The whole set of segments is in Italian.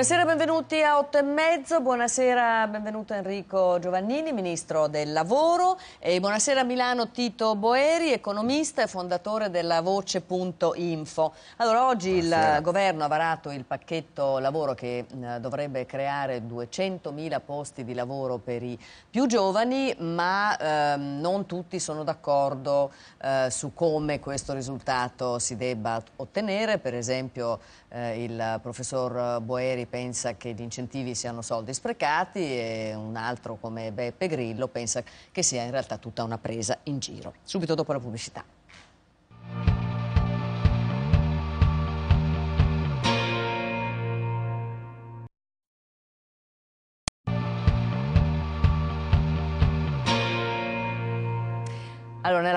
Buonasera, benvenuti a 8 e mezzo, buonasera, benvenuto Enrico Giovannini, Ministro del Lavoro e buonasera a Milano Tito Boeri, economista e fondatore della Voce.info. Allora, oggi buonasera. il Governo ha varato il pacchetto lavoro che eh, dovrebbe creare 200.000 posti di lavoro per i più giovani, ma eh, non tutti sono d'accordo eh, su come questo risultato si debba ottenere, per esempio eh, il professor Boeri pensa che gli incentivi siano soldi sprecati e un altro come Beppe Grillo pensa che sia in realtà tutta una presa in giro. Subito dopo la pubblicità.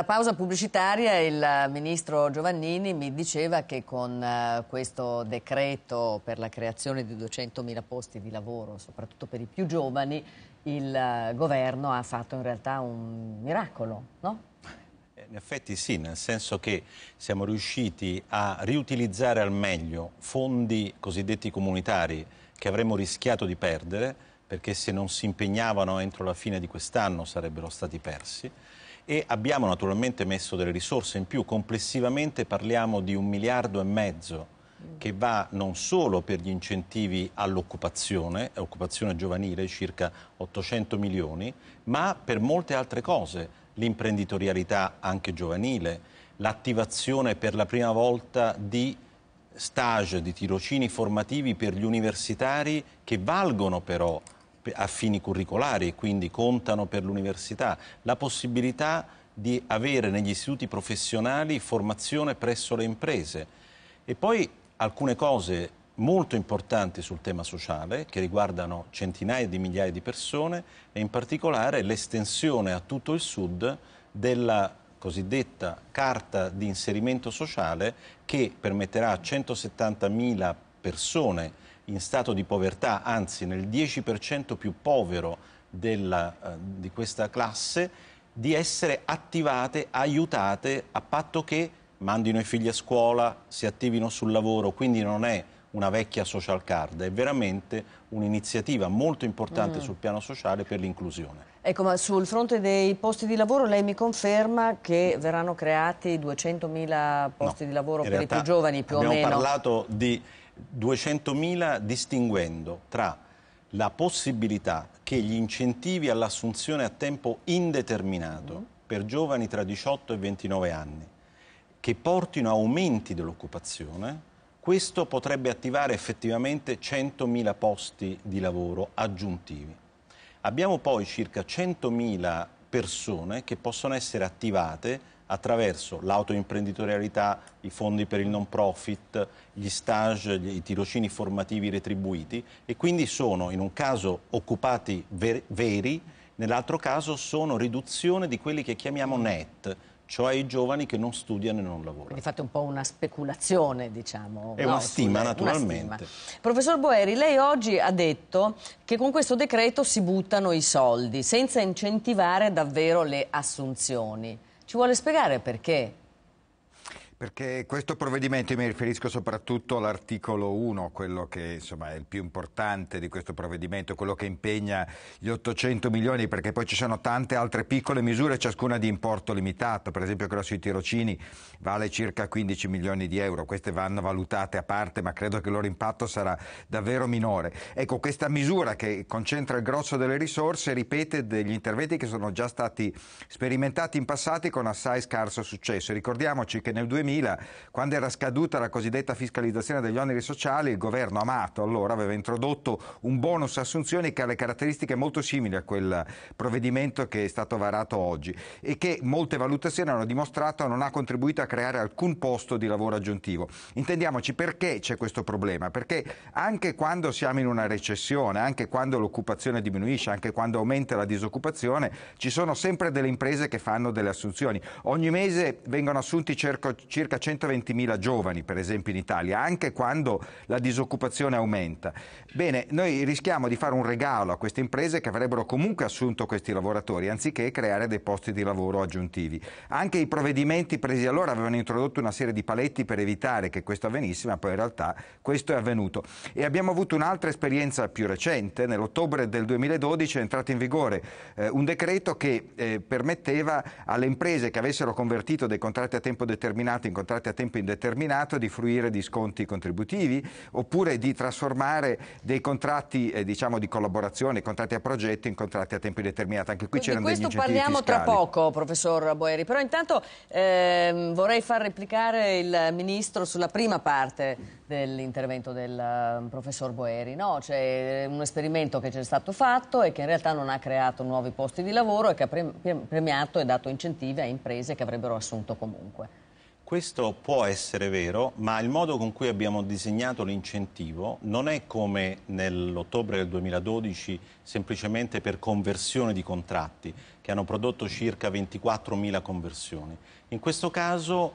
la pausa pubblicitaria il ministro Giovannini mi diceva che con eh, questo decreto per la creazione di 200.000 posti di lavoro, soprattutto per i più giovani, il eh, governo ha fatto in realtà un miracolo, no? Eh, in effetti sì, nel senso che siamo riusciti a riutilizzare al meglio fondi cosiddetti comunitari che avremmo rischiato di perdere perché se non si impegnavano entro la fine di quest'anno sarebbero stati persi e abbiamo naturalmente messo delle risorse in più. Complessivamente parliamo di un miliardo e mezzo che va non solo per gli incentivi all'occupazione, occupazione giovanile, circa 800 milioni, ma per molte altre cose, l'imprenditorialità anche giovanile, l'attivazione per la prima volta di stage, di tirocini formativi per gli universitari che valgono però a fini curricolari, quindi contano per l'università, la possibilità di avere negli istituti professionali formazione presso le imprese e poi alcune cose molto importanti sul tema sociale che riguardano centinaia di migliaia di persone e in particolare l'estensione a tutto il sud della cosiddetta carta di inserimento sociale che permetterà a 170.000 persone in stato di povertà, anzi nel 10% più povero della, eh, di questa classe, di essere attivate, aiutate a patto che mandino i figli a scuola, si attivino sul lavoro, quindi non è una vecchia social card, è veramente un'iniziativa molto importante mm. sul piano sociale per l'inclusione. Ecco, ma sul fronte dei posti di lavoro lei mi conferma che verranno creati 200.000 posti no, di lavoro per i più giovani, più o meno. Abbiamo parlato di 200.000 distinguendo tra la possibilità che gli incentivi all'assunzione a tempo indeterminato mm-hmm. per giovani tra 18 e 29 anni che portino a aumenti dell'occupazione, questo potrebbe attivare effettivamente 100.000 posti di lavoro aggiuntivi. Abbiamo poi circa 100.000 persone che possono essere attivate attraverso l'autoimprenditorialità, i fondi per il non profit, gli stage, i tirocini formativi retribuiti e quindi sono in un caso occupati ver veri, nell'altro caso sono riduzione di quelli che chiamiamo net, cioè i giovani che non studiano e non lavorano. Quindi fate un po' una speculazione, diciamo. È no, una stima, sulle, naturalmente. Una stima. Professor Boeri, lei oggi ha detto che con questo decreto si buttano i soldi, senza incentivare davvero le assunzioni. Ci vuole spiegare perché perché questo provvedimento, mi riferisco soprattutto all'articolo 1, quello che insomma, è il più importante di questo provvedimento, quello che impegna gli 800 milioni, perché poi ci sono tante altre piccole misure, ciascuna di importo limitato, per esempio quella sui tirocini vale circa 15 milioni di euro, queste vanno valutate a parte, ma credo che il loro impatto sarà davvero minore. Ecco, questa misura che concentra il grosso delle risorse ripete degli interventi che sono già stati sperimentati in passato con assai scarso successo. Ricordiamoci che nel 2000 2000, quando era scaduta la cosiddetta fiscalizzazione degli oneri sociali, il governo Amato allora aveva introdotto un bonus assunzioni che ha le caratteristiche molto simili a quel provvedimento che è stato varato oggi e che molte valutazioni hanno dimostrato non ha contribuito a creare alcun posto di lavoro aggiuntivo. Intendiamoci perché c'è questo problema? Perché anche quando siamo in una recessione, anche quando l'occupazione diminuisce, anche quando aumenta la disoccupazione, ci sono sempre delle imprese che fanno delle assunzioni. Ogni mese vengono assunti circa, circa 120.000 giovani, per esempio in Italia, anche quando la disoccupazione aumenta. Bene, noi rischiamo di fare un regalo a queste imprese che avrebbero comunque assunto questi lavoratori, anziché creare dei posti di lavoro aggiuntivi. Anche i provvedimenti presi allora avevano introdotto una serie di paletti per evitare che questo avvenisse, ma poi in realtà questo è avvenuto. E abbiamo avuto un'altra esperienza più recente, nell'ottobre del 2012 è entrato in vigore eh, un decreto che eh, permetteva alle imprese che avessero convertito dei contratti a tempo determinato in in contratti a tempo indeterminato di fruire di sconti contributivi oppure di trasformare dei contratti eh, diciamo di collaborazione, contratti a progetto in contratti a tempo indeterminato. Anche qui c'erano degli incentivi parliamo tra poco, professor Boeri, però intanto ehm, vorrei far replicare il Ministro sulla prima parte dell'intervento del ehm, professor Boeri. No? C'è un esperimento che c'è stato fatto e che in realtà non ha creato nuovi posti di lavoro e che ha premiato e dato incentivi a imprese che avrebbero assunto comunque. Questo può essere vero, ma il modo con cui abbiamo disegnato l'incentivo non è come nell'ottobre del 2012 semplicemente per conversione di contratti, che hanno prodotto circa 24.000 conversioni. In questo caso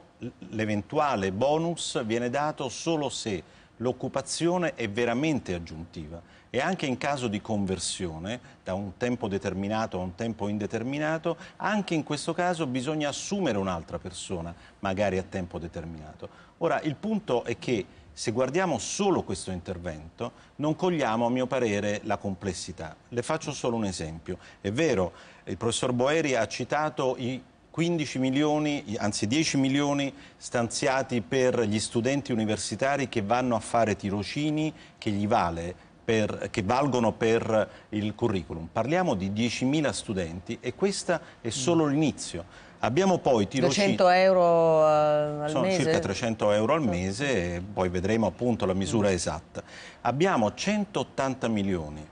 l'eventuale bonus viene dato solo se l'occupazione è veramente aggiuntiva e anche in caso di conversione da un tempo determinato a un tempo indeterminato, anche in questo caso bisogna assumere un'altra persona, magari a tempo determinato. Ora, il punto è che se guardiamo solo questo intervento non cogliamo, a mio parere, la complessità. Le faccio solo un esempio. È vero, il professor Boeri ha citato i 15 milioni, anzi 10 milioni stanziati per gli studenti universitari che vanno a fare tirocini che gli vale per, che valgono per il curriculum. Parliamo di 10.000 studenti e questo è solo mm. l'inizio. Abbiamo poi tirocini... 300 eh, euro al mm. mese? sono circa 300 euro al mese, poi vedremo appunto la misura mm. esatta. Abbiamo 180 milioni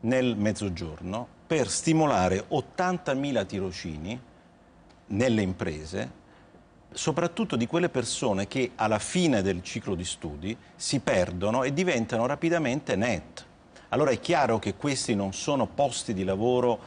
nel mezzogiorno per stimolare 80.000 tirocini nelle imprese soprattutto di quelle persone che alla fine del ciclo di studi si perdono e diventano rapidamente net. Allora è chiaro che questi non sono posti di lavoro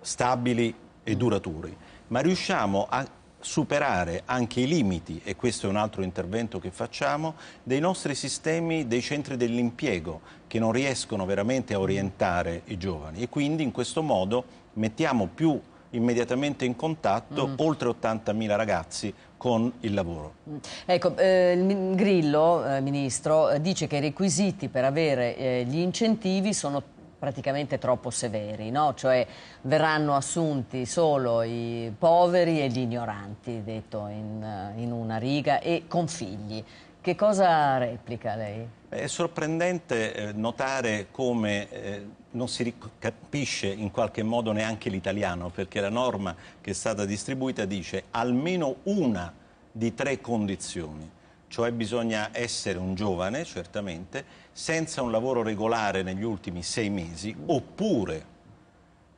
stabili e duraturi, ma riusciamo a superare anche i limiti, e questo è un altro intervento che facciamo, dei nostri sistemi, dei centri dell'impiego, che non riescono veramente a orientare i giovani e quindi in questo modo mettiamo più immediatamente in contatto mm. oltre 80.000 ragazzi con il lavoro. Mm. Ecco, eh, il Grillo, eh, Ministro, eh, dice che i requisiti per avere eh, gli incentivi sono praticamente troppo severi, no? cioè verranno assunti solo i poveri e gli ignoranti, detto in, eh, in una riga, e con figli. Che cosa replica lei? È sorprendente eh, notare come eh, non si capisce in qualche modo neanche l'italiano, perché la norma che è stata distribuita dice almeno una di tre condizioni cioè bisogna essere un giovane, certamente, senza un lavoro regolare negli ultimi sei mesi, oppure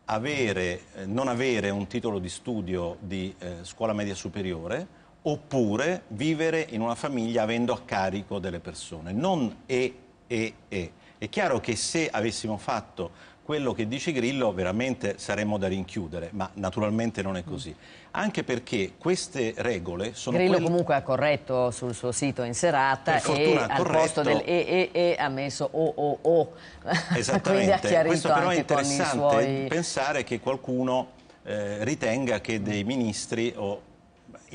avere, eh, non avere un titolo di studio di scuola media superiore oppure vivere in una famiglia avendo a carico delle persone, non e, e, e. È chiaro che se avessimo fatto quello che dice Grillo veramente saremmo da rinchiudere, ma naturalmente non è mm. così. Anche perché queste regole sono... Grillo quelle... comunque ha corretto sul suo sito in serata e, al corretto... posto del e, e, e ha messo o o o. Esattamente, questo però è interessante suoi... pensare che qualcuno eh, ritenga che dei ministri o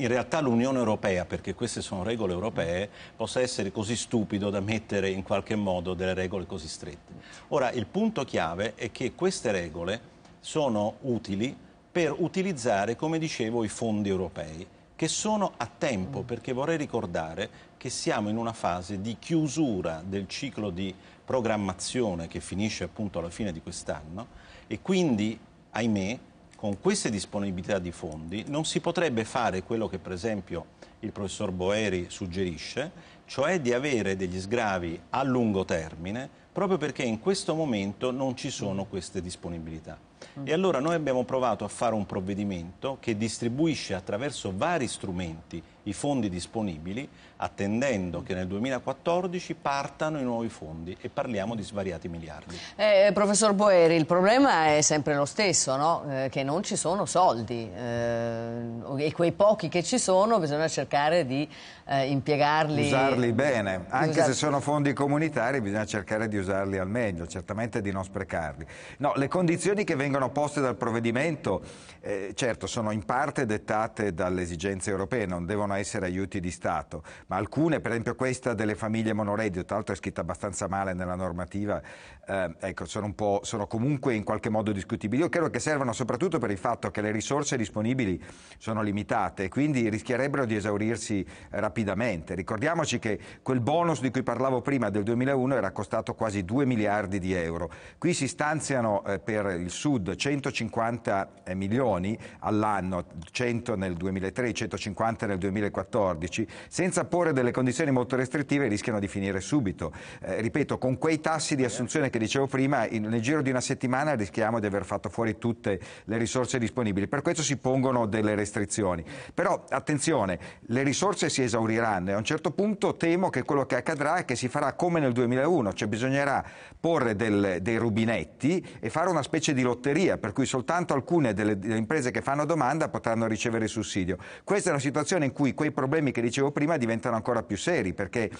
in realtà l'Unione Europea, perché queste sono regole europee, possa essere così stupido da mettere in qualche modo delle regole così strette. Ora, il punto chiave è che queste regole sono utili per utilizzare, come dicevo, i fondi europei, che sono a tempo, perché vorrei ricordare che siamo in una fase di chiusura del ciclo di programmazione che finisce appunto alla fine di quest'anno e quindi, ahimè, con queste disponibilità di fondi non si potrebbe fare quello che per esempio il professor Boeri suggerisce, cioè di avere degli sgravi a lungo termine, proprio perché in questo momento non ci sono queste disponibilità. Mm. E allora noi abbiamo provato a fare un provvedimento che distribuisce attraverso vari strumenti i fondi disponibili, attendendo che nel 2014 partano i nuovi fondi e parliamo di svariati miliardi. Eh, professor Boeri, il problema è sempre lo stesso, no? eh, che non ci sono soldi eh, e quei pochi che ci sono bisogna cercare di eh, impiegarli. Usarli bene, anche usarli... se sono fondi comunitari bisogna cercare di usarli al meglio, certamente di non sprecarli. No, le condizioni che vengono poste dal provvedimento eh, certo sono in parte dettate dalle esigenze europee, non devono possono essere aiuti di Stato, ma alcune, per esempio questa delle famiglie monoreddito, tra l'altro è scritta abbastanza male nella normativa, eh, ecco, sono, sono, comunque in qualche modo discutibili. Io credo che servano soprattutto per il fatto che le risorse disponibili sono limitate e quindi rischierebbero di esaurirsi rapidamente. Ricordiamoci che quel bonus di cui parlavo prima del 2001 era costato quasi 2 miliardi di euro. Qui si stanziano eh, per il Sud 150 eh, milioni all'anno, 100 nel 2003, 150 nel 2004 2014, senza porre delle condizioni molto restrittive rischiano di finire subito. Eh, ripeto, con quei tassi di assunzione che dicevo prima, in, nel giro di una settimana rischiamo di aver fatto fuori tutte le risorse disponibili. Per questo si pongono delle restrizioni. Però attenzione, le risorse si esauriranno e a un certo punto temo che quello che accadrà è che si farà come nel 2001, cioè bisognerà porre del, dei rubinetti e fare una specie di lotteria per cui soltanto alcune delle, delle imprese che fanno domanda potranno ricevere il sussidio. Questa è una situazione in cui cui quei problemi che dicevo prima diventano ancora più seri, perché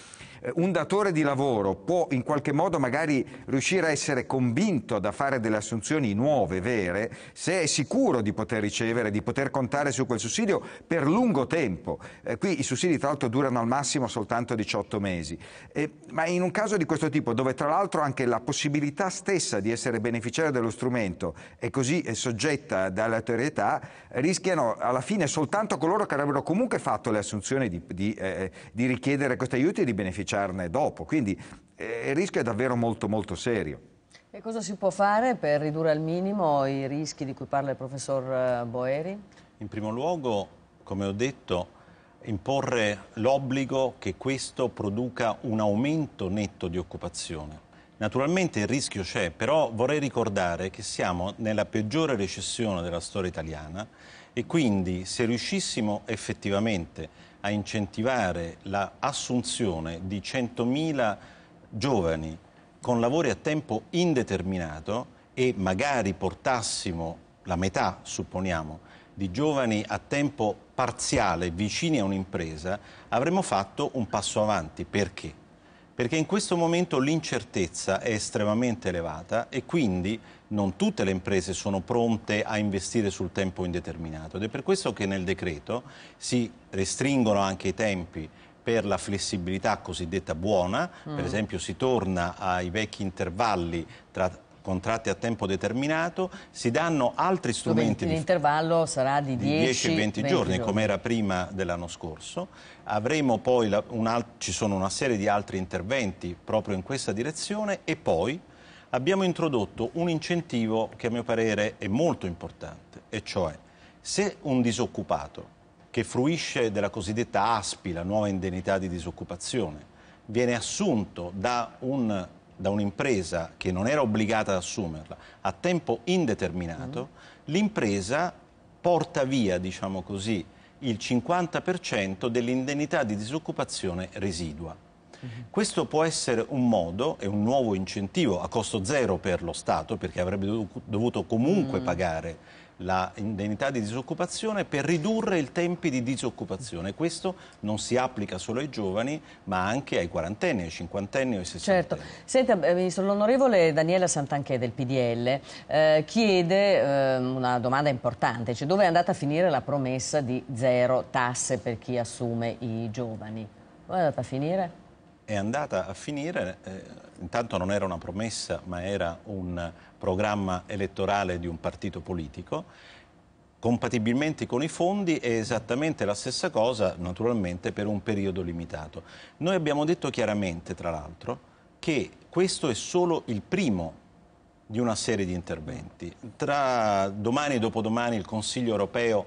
eh, un datore di lavoro può in qualche modo magari riuscire a essere convinto da fare delle assunzioni nuove, vere, se è sicuro di poter ricevere, di poter contare su quel sussidio per lungo tempo. Eh, qui i sussidi tra l'altro durano al massimo soltanto 18 mesi, eh, ma in un caso di questo tipo dove tra l'altro anche la possibilità stessa di essere beneficiario dello strumento è così è soggetta dall'autorietà, rischiano alla fine soltanto coloro che avrebbero comunque fatto fatto le assunzioni di, di, eh, eh, di richiedere questi aiuti e di beneficiarne dopo. Quindi eh, il rischio è davvero molto molto serio. E cosa si può fare per ridurre al minimo i rischi di cui parla il professor eh, Boeri? In primo luogo, come ho detto, imporre l'obbligo che questo produca un aumento netto di occupazione. Naturalmente il rischio c'è, però vorrei ricordare che siamo nella peggiore recessione della storia italiana e quindi se riuscissimo effettivamente a incentivare l'assunzione di 100.000 giovani con lavori a tempo indeterminato e magari portassimo la metà, supponiamo, di giovani a tempo parziale vicini a un'impresa, avremmo fatto un passo avanti. Perché? Perché in questo momento l'incertezza è estremamente elevata e quindi non tutte le imprese sono pronte a investire sul tempo indeterminato ed è per questo che nel decreto si restringono anche i tempi per la flessibilità cosiddetta buona, mm. per esempio si torna ai vecchi intervalli tra contratti a tempo determinato, si danno altri strumenti. L'intervallo sarà di, di 10, 20, 20 giorni, come era prima dell'anno scorso. Avremo poi la, un, ci sono una serie di altri interventi proprio in questa direzione e poi abbiamo introdotto un incentivo che a mio parere è molto importante, e cioè se un disoccupato che fruisce della cosiddetta ASPI, la nuova indennità di disoccupazione, viene assunto da, un, da un'impresa che non era obbligata ad assumerla a tempo indeterminato, mm. l'impresa porta via, diciamo così, il 50% dell'indennità di disoccupazione residua. Mm-hmm. Questo può essere un modo e un nuovo incentivo a costo zero per lo Stato, perché avrebbe dovuto comunque mm. pagare la di disoccupazione per ridurre i tempi di disoccupazione. Questo non si applica solo ai giovani, ma anche ai quarantenni, ai cinquantenni o ai sessantenni. Certo. Senta, eh, Ministro, l'onorevole Daniela Santanchè del PDL eh, chiede eh, una domanda importante, cioè dove è andata a finire la promessa di zero tasse per chi assume i giovani? Dove è andata a finire? è andata a finire, eh, intanto non era una promessa ma era un programma elettorale di un partito politico, compatibilmente con i fondi è esattamente la stessa cosa naturalmente per un periodo limitato. Noi abbiamo detto chiaramente tra l'altro che questo è solo il primo di una serie di interventi. Tra domani e dopodomani il Consiglio europeo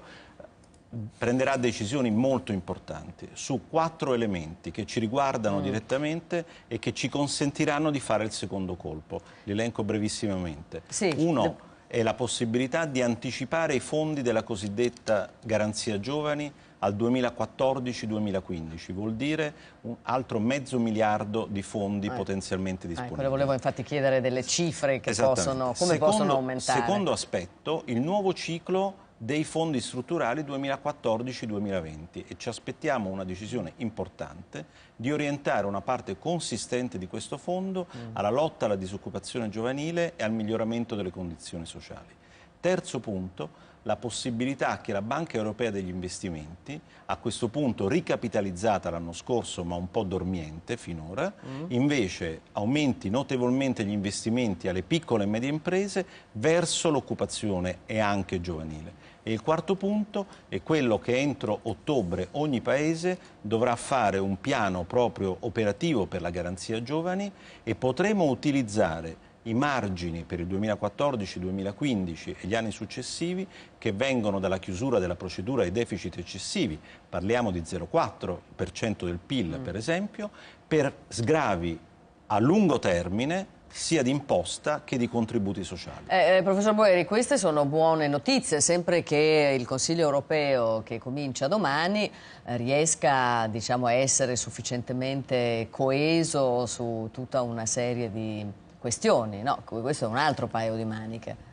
prenderà decisioni molto importanti su quattro elementi che ci riguardano mm. direttamente e che ci consentiranno di fare il secondo colpo. L'elenco brevissimamente. Sì. Uno è la possibilità di anticipare i fondi della cosiddetta garanzia giovani al 2014-2015, vuol dire un altro mezzo miliardo di fondi eh. potenzialmente ah, disponibili. Ecco, volevo infatti chiedere delle cifre che possono, come secondo, possono aumentare. Secondo aspetto, il nuovo ciclo dei fondi strutturali 2014-2020 e ci aspettiamo una decisione importante di orientare una parte consistente di questo fondo mm. alla lotta alla disoccupazione giovanile e al miglioramento delle condizioni sociali. Terzo punto, la possibilità che la Banca Europea degli Investimenti, a questo punto ricapitalizzata l'anno scorso ma un po' dormiente finora, mm. invece aumenti notevolmente gli investimenti alle piccole e medie imprese verso l'occupazione e anche giovanile. E il quarto punto è quello che entro ottobre ogni Paese dovrà fare un piano proprio operativo per la garanzia giovani e potremo utilizzare i margini per il 2014-2015 e gli anni successivi che vengono dalla chiusura della procedura ai deficit eccessivi, parliamo di 0,4% del PIL mm. per esempio, per sgravi a lungo termine sia di imposta che di contributi sociali. Eh, eh professor Boeri, queste sono buone notizie, sempre che il Consiglio europeo che comincia domani eh, riesca diciamo, a essere sufficientemente coeso su tutta una serie di questioni, no? questo è un altro paio di maniche.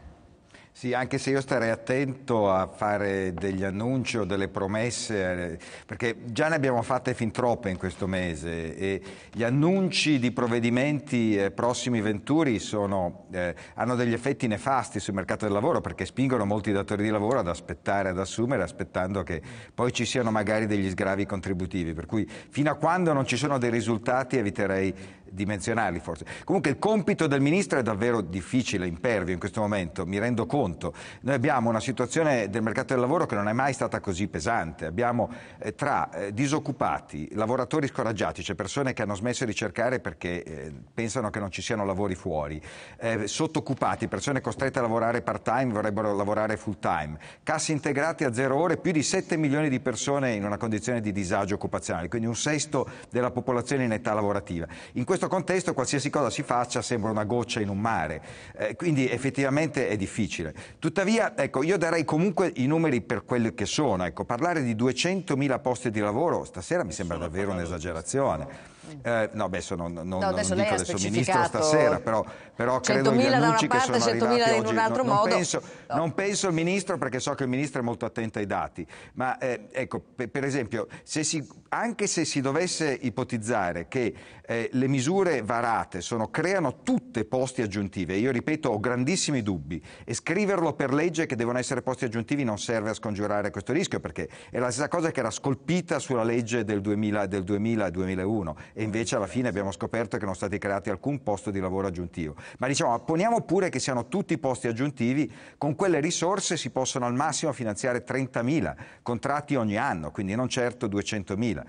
Sì, anche se io starei attento a fare degli annunci o delle promesse, eh, perché già ne abbiamo fatte fin troppe in questo mese e gli annunci di provvedimenti eh, prossimi venturi sono, eh, hanno degli effetti nefasti sul mercato del lavoro perché spingono molti datori di lavoro ad aspettare, ad assumere, aspettando che poi ci siano magari degli sgravi contributivi. Per cui fino a quando non ci sono dei risultati eviterei dimensionarli forse. Comunque il compito del ministro è davvero difficile, impervio in questo momento, mi rendo conto. Noi abbiamo una situazione del mercato del lavoro che non è mai stata così pesante. Abbiamo eh, tra eh, disoccupati, lavoratori scoraggiati, cioè persone che hanno smesso di cercare perché eh, pensano che non ci siano lavori fuori, eh, sottoccupati, persone costrette a lavorare part-time, vorrebbero lavorare full-time, cassi integrate a zero ore, più di 7 milioni di persone in una condizione di disagio occupazionale, quindi un sesto della popolazione in età lavorativa. In questo questo contesto qualsiasi cosa si faccia sembra una goccia in un mare, eh, quindi effettivamente è difficile. Tuttavia, ecco, io darei comunque i numeri per quelli che sono. Ecco, parlare di 200.000 posti di lavoro stasera mi sembra davvero un'esagerazione. Mm. Eh, no, beh, sono, non, no, adesso non dico adesso ministro stasera, però, però credo gli annunci che sono arrivati oggi. Non, non, penso, no. non, penso, il ministro perché so che il ministro è molto attento ai dati, ma eh, ecco, per, per esempio, se si, anche se si dovesse ipotizzare che eh, le misure varate sono, creano tutte posti aggiuntivi, io ripeto ho grandissimi dubbi, e scriverlo per legge che devono essere posti aggiuntivi non serve a scongiurare questo rischio perché è la stessa cosa che era scolpita sulla legge del 2000-2001 e invece alla fine abbiamo scoperto che non sono stati creati alcun posto di lavoro aggiuntivo. Ma diciamo, poniamo pure che siano tutti posti aggiuntivi, con quelle risorse si possono al massimo finanziare 30.000 contratti ogni anno, quindi non certo 200.000. Ecco.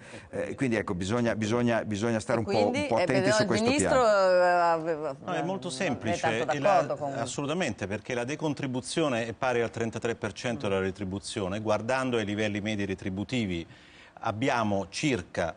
Eh, quindi ecco, bisogna, bisogna, bisogna stare un, po', un po' eh, attenti su questo ministro, piano. Eh, no, è molto semplice, è la, assolutamente, perché la decontribuzione è pari al 33% mm. della retribuzione, guardando ai livelli medi retributivi abbiamo circa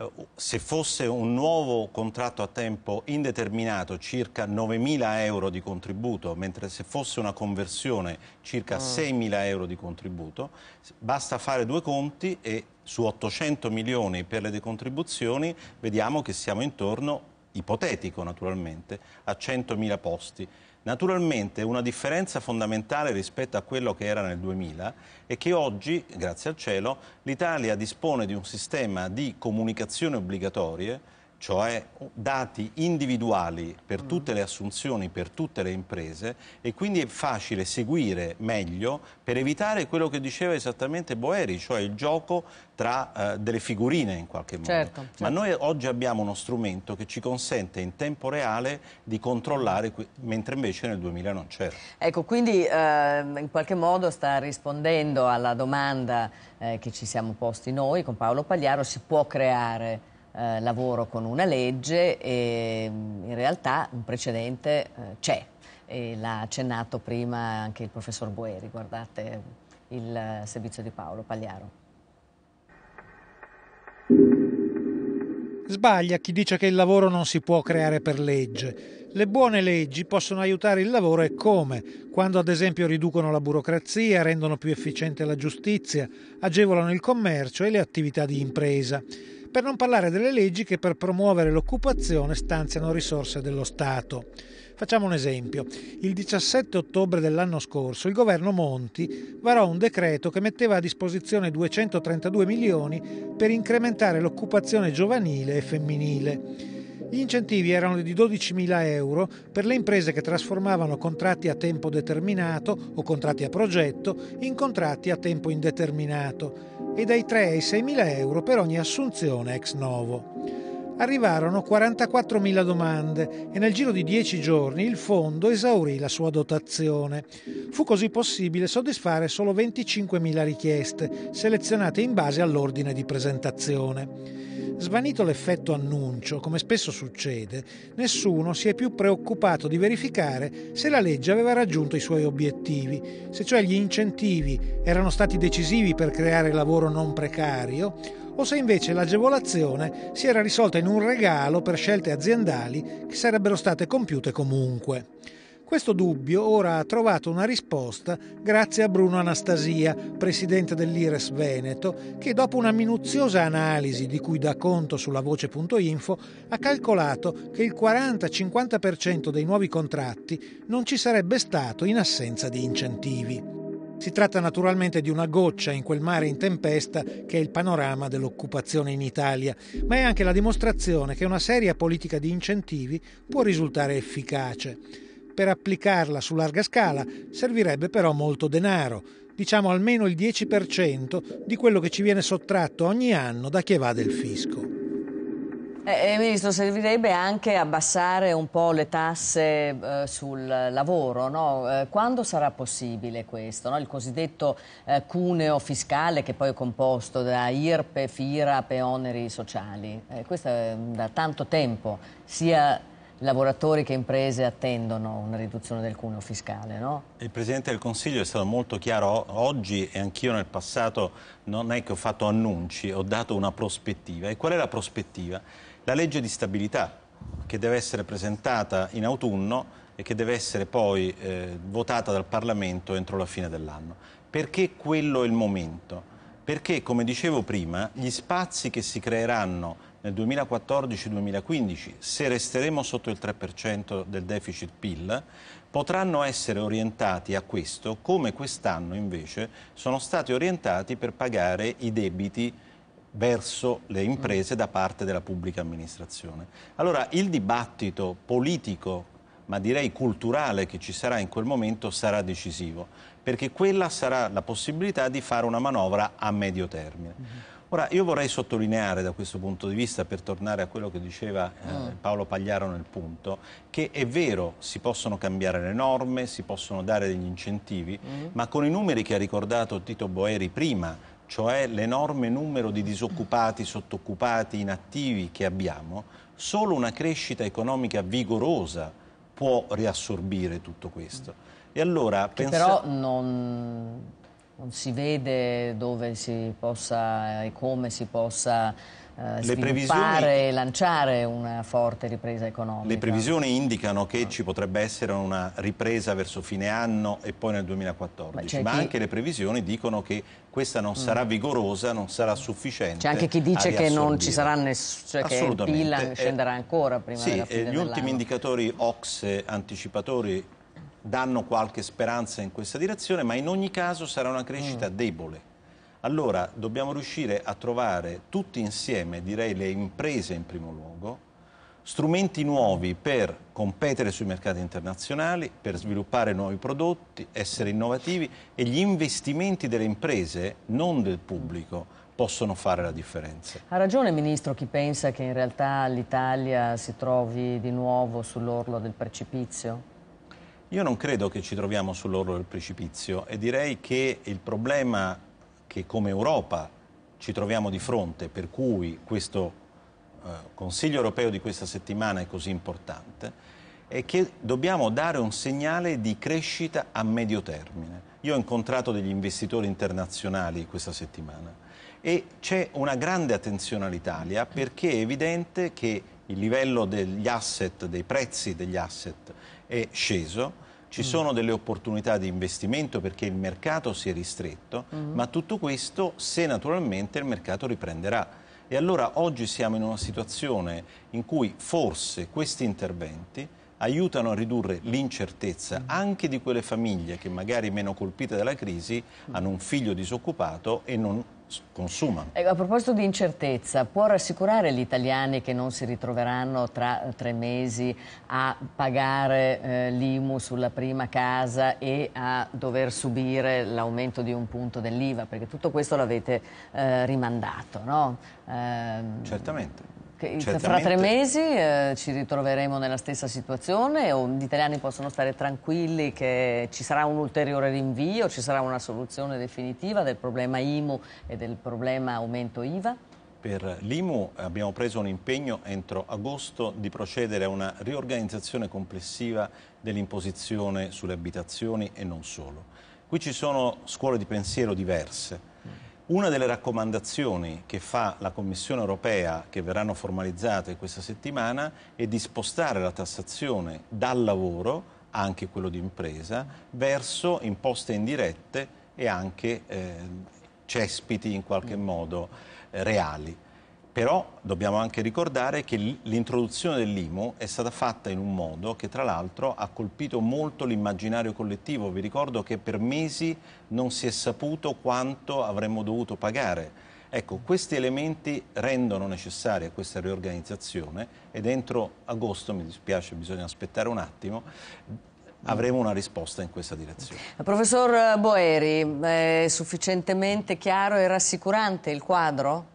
eh, se fosse un nuovo contratto a tempo indeterminato circa 9.000 euro di contributo, mentre se fosse una conversione circa 6.000 mm. euro di contributo, basta fare due conti e su 800 milioni per le decontribuzioni vediamo che siamo intorno, ipotetico naturalmente, a 100.000 posti. Naturalmente una differenza fondamentale rispetto a quello che era nel 2000 è che oggi, grazie al cielo, l'Italia dispone di un sistema di comunicazioni obbligatorie cioè dati individuali per tutte le assunzioni, per tutte le imprese e quindi è facile seguire meglio per evitare quello che diceva esattamente Boeri, cioè il gioco tra eh, delle figurine in qualche modo. Certo, certo. Ma noi oggi abbiamo uno strumento che ci consente in tempo reale di controllare, mentre invece nel 2000 non c'era. Ecco, quindi eh, in qualche modo sta rispondendo alla domanda eh, che ci siamo posti noi con Paolo Pagliaro, si può creare eh, lavoro con una legge e mm, in realtà un precedente eh, c'è e l'ha accennato prima anche il professor Boeri, guardate il eh, servizio di Paolo Pagliaro. Sbaglia chi dice che il lavoro non si può creare per legge. Le buone leggi possono aiutare il lavoro e come? Quando ad esempio riducono la burocrazia, rendono più efficiente la giustizia, agevolano il commercio e le attività di impresa per non parlare delle leggi che per promuovere l'occupazione stanziano risorse dello Stato. Facciamo un esempio. Il 17 ottobre dell'anno scorso il governo Monti varò un decreto che metteva a disposizione 232 milioni per incrementare l'occupazione giovanile e femminile. Gli incentivi erano di 12.000 euro per le imprese che trasformavano contratti a tempo determinato o contratti a progetto in contratti a tempo indeterminato e dai 3 ai 6 mila euro per ogni assunzione ex novo arrivarono 44.000 domande e nel giro di 10 giorni il fondo esaurì la sua dotazione. Fu così possibile soddisfare solo 25.000 richieste, selezionate in base all'ordine di presentazione. Svanito l'effetto annuncio, come spesso succede, nessuno si è più preoccupato di verificare se la legge aveva raggiunto i suoi obiettivi, se cioè gli incentivi erano stati decisivi per creare lavoro non precario o se invece l'agevolazione si era risolta in un regalo per scelte aziendali che sarebbero state compiute comunque. Questo dubbio ora ha trovato una risposta grazie a Bruno Anastasia, presidente dell'Ires Veneto, che dopo una minuziosa analisi di cui dà conto sulla voce.info ha calcolato che il 40-50% dei nuovi contratti non ci sarebbe stato in assenza di incentivi. Si tratta naturalmente di una goccia in quel mare in tempesta che è il panorama dell'occupazione in Italia, ma è anche la dimostrazione che una seria politica di incentivi può risultare efficace. Per applicarla su larga scala servirebbe però molto denaro, diciamo almeno il 10% di quello che ci viene sottratto ogni anno da chi evade il fisco. Eh, eh, Ministro, servirebbe anche abbassare un po' le tasse eh, sul lavoro, no? eh, quando sarà possibile questo? No? Il cosiddetto eh, cuneo fiscale che poi è composto da IRPE, FIRA, e oneri sociali, eh, questo è da tanto tempo, sia lavoratori che imprese attendono una riduzione del cuneo fiscale, no? Il Presidente del Consiglio è stato molto chiaro oggi e anch'io nel passato non è che ho fatto annunci, ho dato una prospettiva. E qual è la prospettiva? La legge di stabilità che deve essere presentata in autunno e che deve essere poi eh, votata dal Parlamento entro la fine dell'anno. Perché quello è il momento? Perché, come dicevo prima, gli spazi che si creeranno nel 2014-2015, se resteremo sotto il 3% del deficit PIL, potranno essere orientati a questo come quest'anno invece sono stati orientati per pagare i debiti verso le imprese da parte della pubblica amministrazione. Allora il dibattito politico ma direi culturale che ci sarà in quel momento sarà decisivo, perché quella sarà la possibilità di fare una manovra a medio termine. Ora, io vorrei sottolineare da questo punto di vista, per tornare a quello che diceva eh, ah. Paolo Pagliaro nel punto, che è vero, si possono cambiare le norme, si possono dare degli incentivi, mm. ma con i numeri che ha ricordato Tito Boeri prima, cioè l'enorme numero di disoccupati, sottoccupati, inattivi che abbiamo, solo una crescita economica vigorosa può riassorbire tutto questo. E allora, pensa... però non non si vede dove si possa e come si possa eh, sviluppare e lanciare una forte ripresa economica. Le previsioni indicano che ci potrebbe essere una ripresa verso fine anno e poi nel 2014, Beh, ma chi... anche le previsioni dicono che questa non mm. sarà vigorosa, non sarà sufficiente. C'è anche chi dice che non ci sarà nessuno, cioè che il PIL eh, scenderà ancora prima sì, della fine dell'anno. Gli ultimi indicatori OX anticipatori danno qualche speranza in questa direzione, ma in ogni caso sarà una crescita mm. debole. Allora dobbiamo riuscire a trovare tutti insieme, direi le imprese in primo luogo, strumenti nuovi per competere sui mercati internazionali, per sviluppare nuovi prodotti, essere innovativi e gli investimenti delle imprese, non del pubblico, possono fare la differenza. Ha ragione Ministro chi pensa che in realtà l'Italia si trovi di nuovo sull'orlo del precipizio? Io non credo che ci troviamo sull'orlo del precipizio e direi che il problema che come Europa ci troviamo di fronte, per cui questo eh, Consiglio europeo di questa settimana è così importante, è che dobbiamo dare un segnale di crescita a medio termine. Io ho incontrato degli investitori internazionali questa settimana e c'è una grande attenzione all'Italia perché è evidente che il livello degli asset, dei prezzi degli asset è sceso ci mm. sono delle opportunità di investimento perché il mercato si è ristretto, mm. ma tutto questo se naturalmente il mercato riprenderà. E allora oggi siamo in una situazione in cui forse questi interventi aiutano a ridurre l'incertezza mm. anche di quelle famiglie che magari meno colpite dalla crisi mm. hanno un figlio disoccupato e non consuma. Ecco, a proposito di incertezza, può rassicurare gli italiani che non si ritroveranno tra tre mesi a pagare eh, l'IMU sulla prima casa e a dover subire l'aumento di un punto dell'IVA? Perché tutto questo l'avete eh, rimandato, no? Eh, Certamente fra tre mesi eh, ci ritroveremo nella stessa situazione o gli italiani possono stare tranquilli che ci sarà un ulteriore rinvio, ci sarà una soluzione definitiva del problema IMU e del problema aumento IVA? Per l'IMU abbiamo preso un impegno entro agosto di procedere a una riorganizzazione complessiva dell'imposizione sulle abitazioni e non solo. Qui ci sono scuole di pensiero diverse una delle raccomandazioni che fa la Commissione europea, che verranno formalizzate questa settimana, è di spostare la tassazione dal lavoro, anche quello di impresa, verso imposte indirette e anche eh, cespiti in qualche modo eh, reali. Però dobbiamo anche ricordare che l'introduzione dell'IMU è stata fatta in un modo che tra l'altro ha colpito molto l'immaginario collettivo. Vi ricordo che per mesi non si è saputo quanto avremmo dovuto pagare. Ecco, questi elementi rendono necessaria questa riorganizzazione e entro agosto, mi dispiace, bisogna aspettare un attimo, avremo una risposta in questa direzione. Professor Boeri, è sufficientemente chiaro e rassicurante il quadro?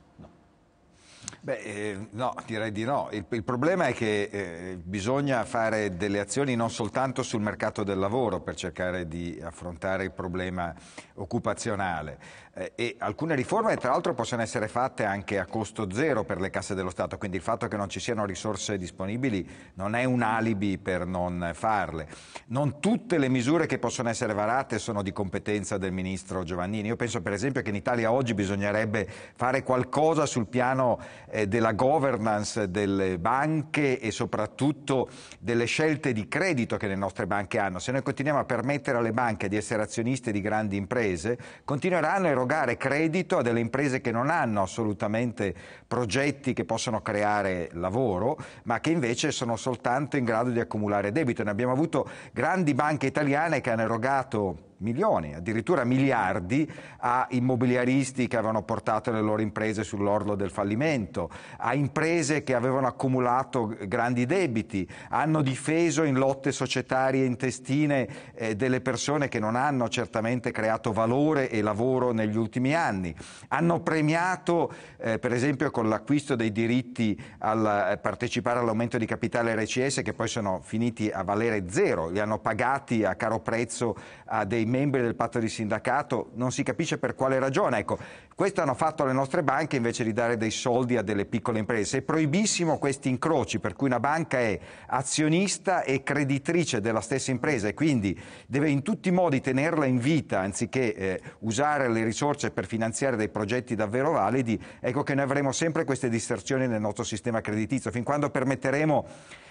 Beh, eh, no, direi di no. Il, il problema è che eh, bisogna fare delle azioni non soltanto sul mercato del lavoro per cercare di affrontare il problema occupazionale, eh, e alcune riforme tra l'altro possono essere fatte anche a costo zero per le casse dello Stato, quindi il fatto che non ci siano risorse disponibili non è un alibi per non farle. Non tutte le misure che possono essere varate sono di competenza del ministro Giovannini. Io penso per esempio che in Italia oggi bisognerebbe fare qualcosa sul piano eh, della governance delle banche e soprattutto delle scelte di credito che le nostre banche hanno. Se noi continuiamo a permettere alle banche di essere azioniste di grandi imprese, continueranno a erogare erogare credito a delle imprese che non hanno assolutamente progetti che possono creare lavoro, ma che invece sono soltanto in grado di accumulare debito. Ne abbiamo avuto grandi banche italiane che hanno erogato milioni, addirittura miliardi a immobiliaristi che avevano portato le loro imprese sull'orlo del fallimento, a imprese che avevano accumulato grandi debiti, hanno difeso in lotte societarie intestine eh, delle persone che non hanno certamente creato valore e lavoro negli ultimi anni, hanno premiato eh, per esempio con l'acquisto dei diritti al eh, partecipare all'aumento di capitale RCS che poi sono finiti a valere zero, li hanno pagati a caro prezzo a dei dei membri del patto di sindacato, non si capisce per quale ragione. Ecco, questo hanno fatto le nostre banche invece di dare dei soldi a delle piccole imprese. È proibissimo questi incroci, per cui una banca è azionista e creditrice della stessa impresa e quindi deve in tutti i modi tenerla in vita anziché eh, usare le risorse per finanziare dei progetti davvero validi. Ecco che noi avremo sempre queste distorsioni nel nostro sistema creditizio, fin quando permetteremo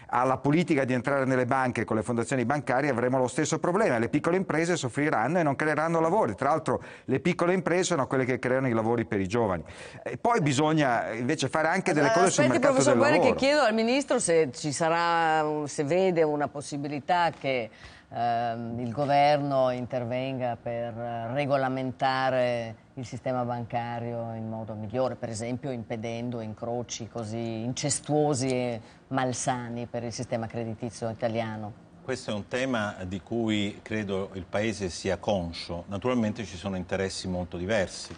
alla politica di entrare nelle banche con le fondazioni bancarie avremo lo stesso problema. Le piccole imprese soffriranno e non creeranno lavori. Tra l'altro le piccole imprese sono quelle che creano i lavori per i giovani. E poi bisogna invece fare anche delle cose aspetti, sul mercato del lavoro. Aspetti professor Guerri che chiedo al Ministro se ci sarà, se vede una possibilità che ehm, il governo intervenga per eh, regolamentare il sistema bancario in modo migliore, per esempio impedendo incroci così incestuosi e malsani per il sistema creditizio italiano. Questo è un tema di cui credo il Paese sia conscio. Naturalmente ci sono interessi molto diversi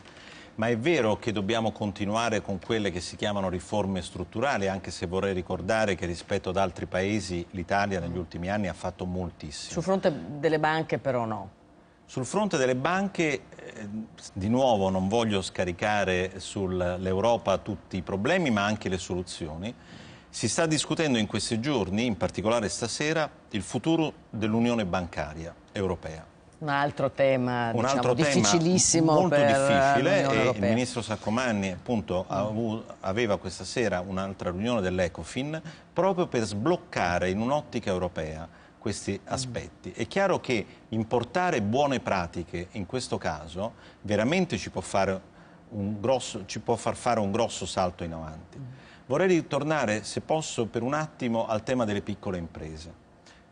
ma è vero che dobbiamo continuare con quelle che si chiamano riforme strutturali, anche se vorrei ricordare che rispetto ad altri paesi l'Italia negli ultimi anni ha fatto moltissimo. Sul fronte delle banche però no. Sul fronte delle banche, eh, di nuovo non voglio scaricare sull'Europa tutti i problemi ma anche le soluzioni, si sta discutendo in questi giorni, in particolare stasera, il futuro dell'unione bancaria europea. Un altro tema, un diciamo, altro difficilissimo tema molto difficile E il ministro Saccomanni appunto aveva questa sera un'altra riunione dell'Ecofin proprio per sbloccare in un'ottica europea questi mm. aspetti. È chiaro che importare buone pratiche in questo caso veramente ci può, grosso, ci può far fare un grosso salto in avanti. Mm. Vorrei ritornare, se posso, per un attimo al tema delle piccole imprese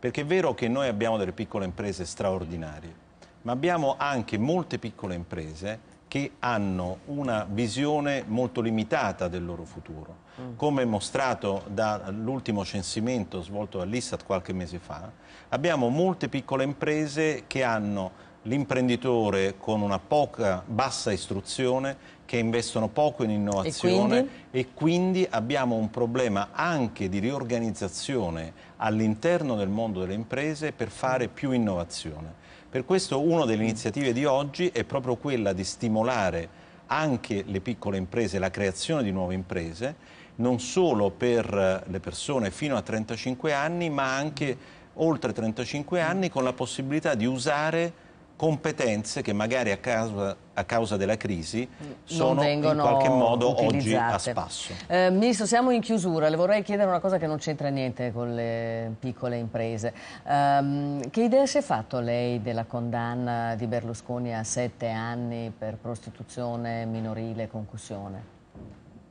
perché è vero che noi abbiamo delle piccole imprese straordinarie, ma abbiamo anche molte piccole imprese che hanno una visione molto limitata del loro futuro. Mm. Come mostrato dall'ultimo censimento svolto dall'Issat qualche mese fa, abbiamo molte piccole imprese che hanno l'imprenditore con una poca bassa istruzione che investono poco in innovazione e quindi? e quindi, abbiamo un problema anche di riorganizzazione all'interno del mondo delle imprese per fare più innovazione. Per questo una delle iniziative di oggi è proprio quella di stimolare anche le piccole imprese, la creazione di nuove imprese, non solo per eh, le persone fino a 35 anni, ma anche oltre 35 anni con la possibilità di usare competenze che magari a causa, a causa della crisi mm, sono in qualche modo utilizzate. oggi a spasso. Eh, Ministro, siamo in chiusura, le vorrei chiedere una cosa che non c'entra niente con le piccole imprese. Um, che idea si è fatto lei della condanna di Berlusconi a sette anni per prostituzione minorile e concussione?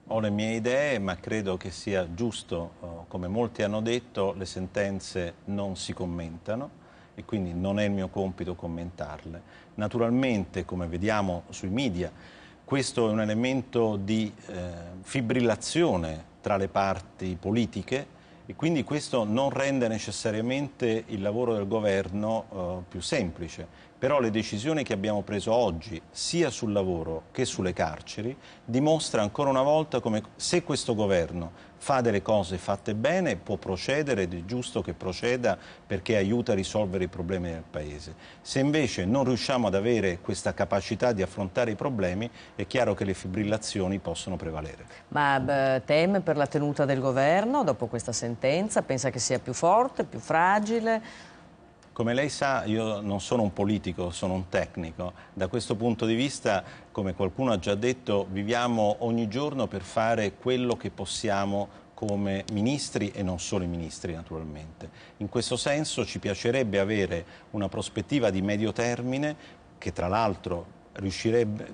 Ho le mie idee, ma credo che sia giusto, oh, come molti hanno detto, le sentenze non si commentano e quindi non è il mio compito commentarle. Naturalmente, come vediamo sui media, questo è un elemento di eh, fibrillazione tra le parti politiche e quindi questo non rende necessariamente il lavoro del governo eh, più semplice però le decisioni che abbiamo preso oggi, sia sul lavoro che sulle carceri, dimostrano ancora una volta come se questo governo fa delle cose fatte bene, può procedere ed è giusto che proceda perché aiuta a risolvere i problemi del Paese. Se invece non riusciamo ad avere questa capacità di affrontare i problemi, è chiaro che le fibrillazioni possono prevalere. Ma beh, teme per la tenuta del governo dopo questa sentenza? Pensa che sia più forte, più fragile? Come lei sa io non sono un politico, sono un tecnico. Da questo punto di vista, come qualcuno ha già detto, viviamo ogni giorno per fare quello che possiamo come ministri e non solo i ministri naturalmente. In questo senso ci piacerebbe avere una prospettiva di medio termine che tra l'altro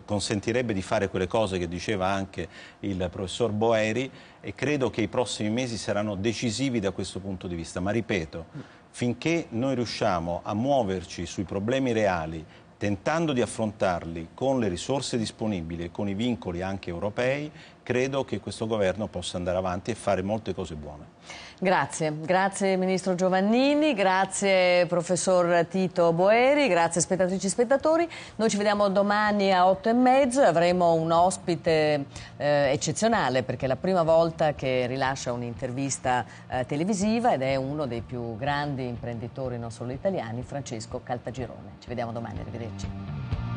consentirebbe di fare quelle cose che diceva anche il professor Boeri e credo che i prossimi mesi saranno decisivi da questo punto di vista. Ma ripeto, finché noi riusciamo a muoverci sui problemi reali, tentando di affrontarli con le risorse disponibili e con i vincoli anche europei, credo che questo governo possa andare avanti e fare molte cose buone. Grazie, grazie Ministro Giovannini, grazie Professor Tito Boeri, grazie spettatrici e spettatori. Noi ci vediamo domani a 8 e mezzo avremo un ospite eh, eccezionale perché è la prima volta che rilascia un'intervista eh, televisiva ed è uno dei più grandi imprenditori, non solo italiani, Francesco Caltagirone. Ci vediamo domani, arrivederci.